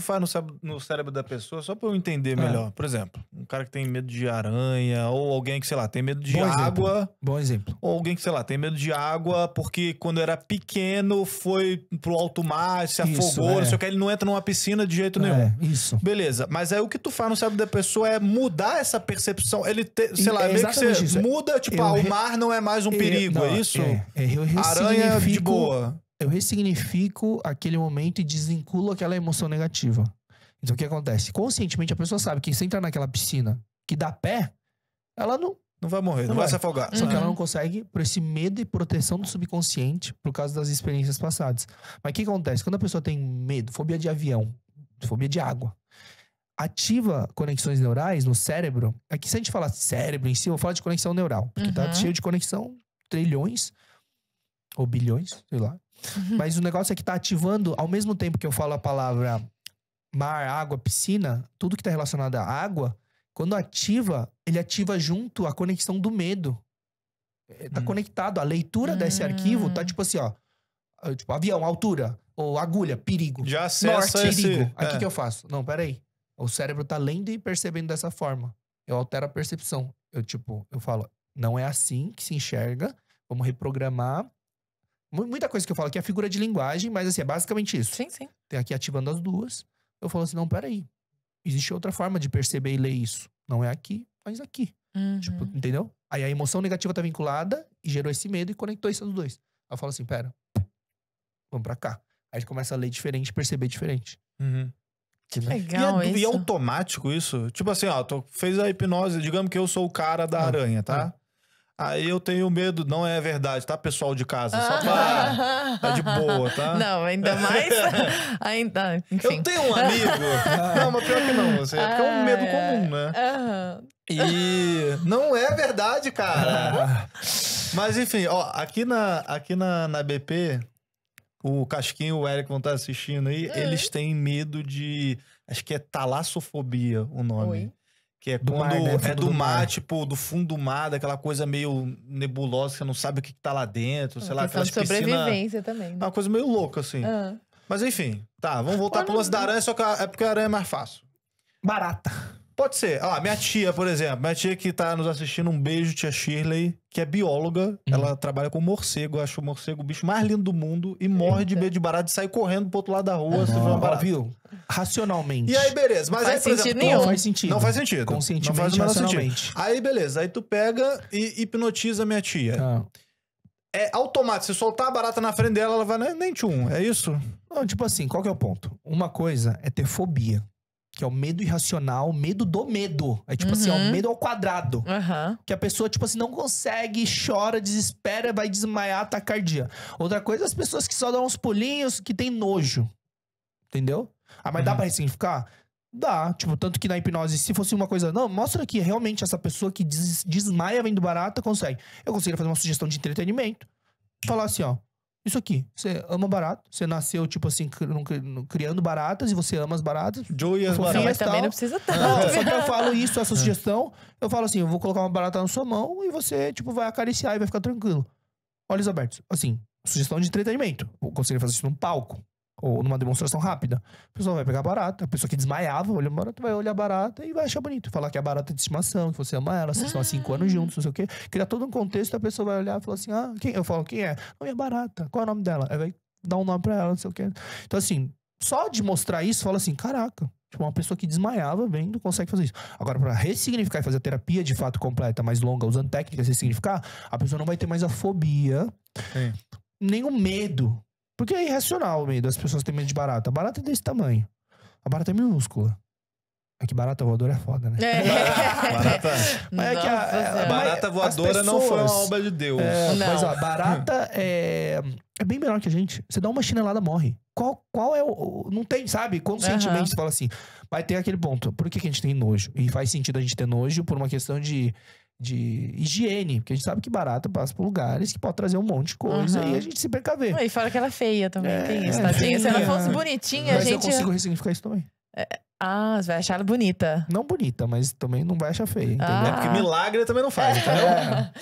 faz no cérebro, no cérebro, da pessoa, só pra eu entender é. melhor. É. Por exemplo, um cara que tem medo de aranha, ou alguém que, sei lá, tem medo de Bom água. Exemplo. Bom exemplo. Ou alguém que, sei lá, tem medo de água porque quando era pequeno foi pro alto mar, se isso, afogou, é. não sei o que, ele não entra numa piscina de jeito é, nenhum. É, isso. Beleza, mas aí o que tu faz no cérebro da pessoa é mudar essa percepção. Ele, te, sei lá, é meio que você isso. muda, tipo, ah, re... o mar não é mais um perigo, eu, é não, é isso? É, eu aranha de boa eu ressignifico aquele momento e desvinculo aquela emoção negativa. Então o que acontece? Conscientemente a pessoa sabe que se entrar naquela piscina que dá pé, ela não. Não vai morrer, não, não vai. vai. se afogar. Só uhum. que ela uhum. não consegue por esse medo e proteção do subconsciente por causa das experiências passadas. Mas o que acontece? Quando a pessoa tem medo, fobia de avião, fobia de água, ativa conexões neurais no cérebro. Aqui, é se a gente falar cérebro em si, eu falar de conexão neural, porque tá uhum. tá cheio de conexão, trilhões. Ou bilhões, sei lá. Uhum. Mas o negócio é que tá ativando, ao mesmo tempo que eu falo a palavra mar, água, piscina, tudo que tá relacionado à água, quando ativa, ele ativa junto a conexão do medo. É, tá hum. conectado. A leitura hum. desse arquivo tá tipo assim, ó. Tipo, avião, altura, ou agulha, perigo. Já acessa Norte, esse... perigo. é. que eu faço. Não, peraí. O cérebro tá lendo e percebendo dessa forma. Eu altero a percepção. Eu, tipo, eu falo, não é assim que se enxerga. Vamos reprogramar Muita coisa que eu falo aqui é figura de linguagem, mas assim, é basicamente isso. Sim, sim. Tem aqui ativando as duas. Eu falo assim: não, peraí. Existe outra forma de perceber e ler isso. Não é aqui, mas aqui. Uhum. Tipo, entendeu? Aí a emoção negativa tá vinculada e gerou esse medo e conectou isso dos dois. Aí eu falo assim: pera, vamos pra cá. Aí a gente começa a ler diferente, perceber diferente. Uhum. Que legal. É e é, isso. e é automático isso? Tipo assim, ó, fez a hipnose, digamos que eu sou o cara da aranha, tá? Aí eu tenho medo, não é verdade, tá, pessoal de casa? Só pra. tá de boa, tá? Não, ainda mais. ainda, enfim. Eu tenho um amigo. não, mas pior que não. Você, assim, é porque é um ah, medo comum, né? É. E não é verdade, cara. Mas enfim, ó, aqui na, aqui na, na BP, o Casquinho o Eric vão estar tá assistindo aí, uhum. eles têm medo de. Acho que é talassofobia o nome. Oi. Que é do quando mar, né? é do, do mar, mar, tipo, do fundo do mar, daquela coisa meio nebulosa, que você não sabe o que, que tá lá dentro, é, sei lá, aquelas de sobrevivência piscina, também. Né? É uma coisa meio louca, assim. Uhum. Mas enfim, tá, vamos voltar pro lance da aranha, só que é porque a aranha é mais fácil. Barata. Pode ser. Ah, minha tia, por exemplo. Minha tia que tá nos assistindo, um beijo, tia Shirley, que é bióloga. Uhum. Ela trabalha com morcego. Acho o morcego o bicho mais lindo do mundo. E Eita. morre de medo de barato e sai correndo pro outro lado da rua. Uhum. Se for barato. Viu? Racionalmente. E aí, beleza. Mas faz aí, por exemplo, nenhum. Não faz sentido. Não faz sentido. Conscientemente, não faz racionalmente. Sentido. Aí, beleza. Aí tu pega e hipnotiza minha tia. Ah. É automático. Se soltar a barata na frente dela, ela vai né, nem tchum. É isso? Não, tipo assim, qual que é o ponto? Uma coisa é ter fobia que é o medo irracional, o medo do medo. É tipo assim, uhum. assim, é o medo ao quadrado. Uhum. Que a pessoa, tipo assim, não consegue, chora, desespera, vai desmaiar, tacardia. Outra coisa, as pessoas que só dão uns pulinhos, que tem nojo. Entendeu? Ah, mas uhum. dá pra ressignificar? Dá. Tipo, tanto que na hipnose, se fosse uma coisa, não, mostra aqui realmente essa pessoa que des desmaia vendo barata consegue. Eu consigo fazer uma sugestão de entretenimento. Falar assim, ó, isso aqui. Você ama barato. Você nasceu, tipo assim, criando baratas e você ama as baratas. Joey as baratas. Mas também não precisa ah, tanto. Não, né? só que eu falo isso, essa é. sugestão. Eu falo assim, eu vou colocar uma barata na sua mão e você, tipo, vai acariciar e vai ficar tranquilo. Olhos abertos. Assim, sugestão de entretenimento. Eu fazer isso num palco ou numa demonstração rápida. A pessoa vai pegar barata, a pessoa que desmaiava olha barata, vai olhar barata e vai achar bonito. Falar que a barata é de estimação, que você ama ela, vocês ah. estão há cinco anos ah. juntos, não sei o quê. Criar todo um contexto, a pessoa vai olhar e falar assim: ah, quem? Eu falo, quem é? Não, é barata, qual é o nome dela? Aí vai dar um nome pra ela, não sei o quê. Então, assim, só de mostrar isso, fala assim: caraca, Tipo, uma pessoa que desmaiava vendo consegue fazer isso. Agora, para ressignificar e fazer a terapia de fato completa, mais longa, usando técnicas de ressignificar, a pessoa não vai ter mais a fobia, Sim. É. nem o medo porque é irracional, medo. As pessoas têm medo de barata. A barata é desse tamanho. A barata é minúscula. É que barata voadora é foda, né? É. barata. Mas é que a, a barata voadora pessoas, não foi uma obra de Deus. É, não. Mas ó, barata é, é bem menor que a gente. Você dá uma chinelada, morre. Qual, qual é o. Não tem, sabe? Conscientemente uhum. você fala assim. vai ter aquele ponto. Por que, que a gente tem nojo? E faz sentido a gente ter nojo por uma questão de de higiene, porque a gente sabe que barata passa por lugares que pode trazer um monte de coisa uhum. e a gente se precaver. E fala que ela é feia também, é, tem isso, é tadinha. Se ela fosse bonitinha, Mas a gente... Mas eu consigo ressignificar isso também. É, ah, você vai achar ela bonita. Não bonita, mas também não vai achar feia. Ah. É porque milagre também não faz, é.